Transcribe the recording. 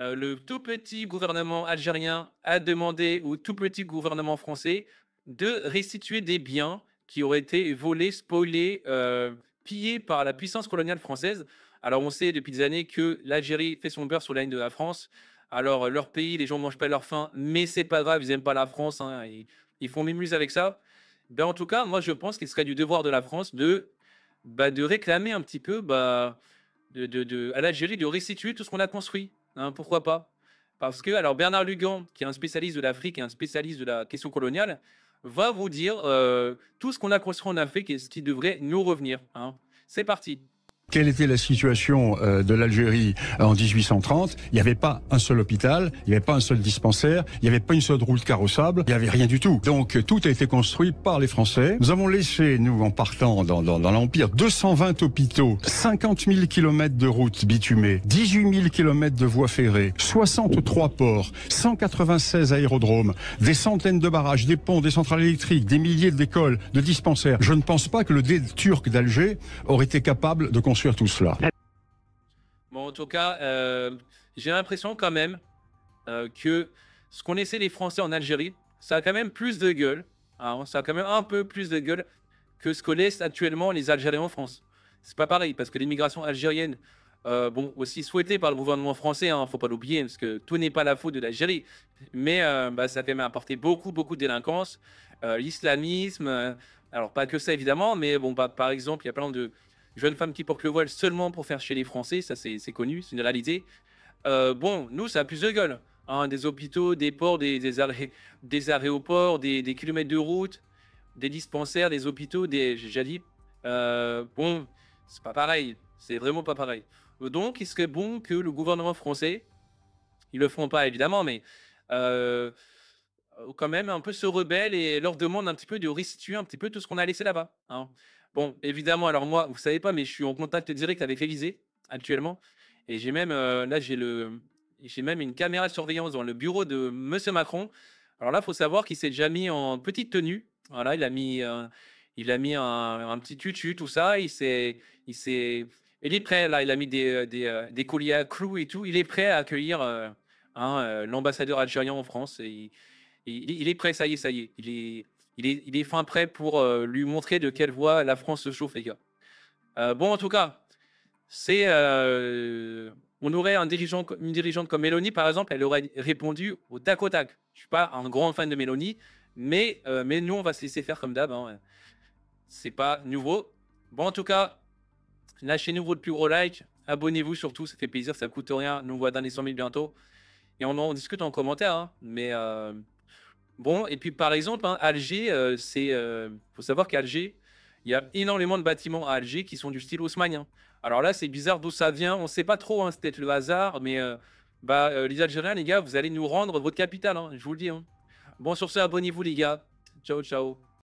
Euh, le tout petit gouvernement algérien a demandé au tout petit gouvernement français de restituer des biens qui auraient été volés, spoilés, euh, pillés par la puissance coloniale française. Alors on sait depuis des années que l'Algérie fait son beurre sur la de la France. Alors leur pays, les gens ne mangent pas leur faim, mais c'est pas grave, ils n'aiment pas la France, hein, ils, font mémus avec ça. Ben, en tout cas, moi je pense qu'il serait du devoir de la France de, bah, de réclamer un petit peu bah, à l'Algérie de restituer tout ce qu'on a construit. Hein, pourquoi pas Parce que alors Bernard Lugan, qui est un spécialiste de l'Afrique et un spécialiste de la question coloniale, va vous dire euh, tout ce qu'on a construit en Afrique et ce qui devrait nous revenir. Hein. C'est parti quelle était la situation euh, de l'Algérie en 1830 Il n'y avait pas un seul hôpital, il n'y avait pas un seul dispensaire, il n'y avait pas une seule route carrossable, il n'y avait rien du tout. Donc euh, tout a été construit par les Français. Nous avons laissé, nous, en partant dans, dans, dans l'Empire, 220 hôpitaux, 50 000 km de routes bitumées, 18 000 km de voies ferrées, 63 ports, 196 aérodromes, des centaines de barrages, des ponts, des centrales électriques, des milliers d'écoles, de dispensaires. Je ne pense pas que le dé turc d'Alger aurait été capable de construire sur tout cela. Bon, en tout cas, euh, j'ai l'impression quand même euh, que ce qu'on essaie les Français en Algérie, ça a quand même plus de gueule. Hein, ça a quand même un peu plus de gueule que ce que laissent actuellement les Algériens en France. C'est pas pareil, parce que l'immigration algérienne, euh, bon, aussi souhaitée par le gouvernement français, hein, faut pas l'oublier, parce que tout n'est pas la faute de l'Algérie, mais bah, ça fait apporter beaucoup, beaucoup de délinquance, l'islamisme, alors pas que ça évidemment, mais bon, bah, par exemple, il y a plein de, jeune femme qui porte le voile seulement pour faire chier les Français, ça c'est connu, c'est une réalité. Euh, bon, nous, ça a plus de gueule. Hein, des hôpitaux, des ports, des, des aéroports, des, kilomètres de route, des dispensaires, des hôpitaux, des. J'ai déjà dit. Euh, bon, c'est pas pareil. C'est vraiment pas pareil. Donc, il serait bon que le gouvernement français, ils le feront pas évidemment, mais euh, quand même un peu se rebelle et leur demande un petit peu de restituer un petit peu tout ce qu'on a laissé là-bas. Hein. Bon, évidemment, alors moi, vous savez pas, mais je suis en contact direct avec Élysée actuellement. Et j'ai même, euh, là, j'ai le, j'ai même une caméra de surveillance dans le bureau de Monsieur Macron. Alors là, faut savoir qu'il s'est déjà mis en petite tenue. Voilà, il a mis, euh, il a mis un, petit tutu, tout ça. Il s'est, il s'est, il est prêt. Là, il a mis des, euh, des, des colliers à clous et tout. Il est prêt à accueillir hein, l'ambassadeur algérien en France. Et il, est prêt, ça y est, ça y est. Il est, il est, fin prêt pour euh, lui montrer de quelle voie la France se chauffe, gars. Euh, bon, en tout cas, c'est. Euh, on aurait un dirigeant, une dirigeante comme Mélanie, par exemple, elle aurait répondu au tac au tac. Je suis pas un grand fan de Mélanie, mais, mais nous, on va se laisser faire comme d'hab. Hein. C'est pas nouveau. Bon, en tout cas, lâchez-nous votre plus gros like. Abonnez-vous surtout, ça fait plaisir, ça coûte rien. Nous voit dans les 100 000 bientôt. Et on en discute en commentaire. Hein. Mais Bon, et puis par exemple, hein, Alger, euh, c'est. Euh, faut savoir qu'Alger, il y a énormément de bâtiments à Alger qui sont du style haussmanien. Alors là, c'est bizarre d'où ça vient. On ne sait pas trop, hein, c'est peut-être le hasard, mais euh, bah, les Algériens, les gars, vous allez nous rendre votre capitale, hein, je vous le dis. Hein. Bon, sur ce, abonnez-vous, les gars. Ciao, ciao.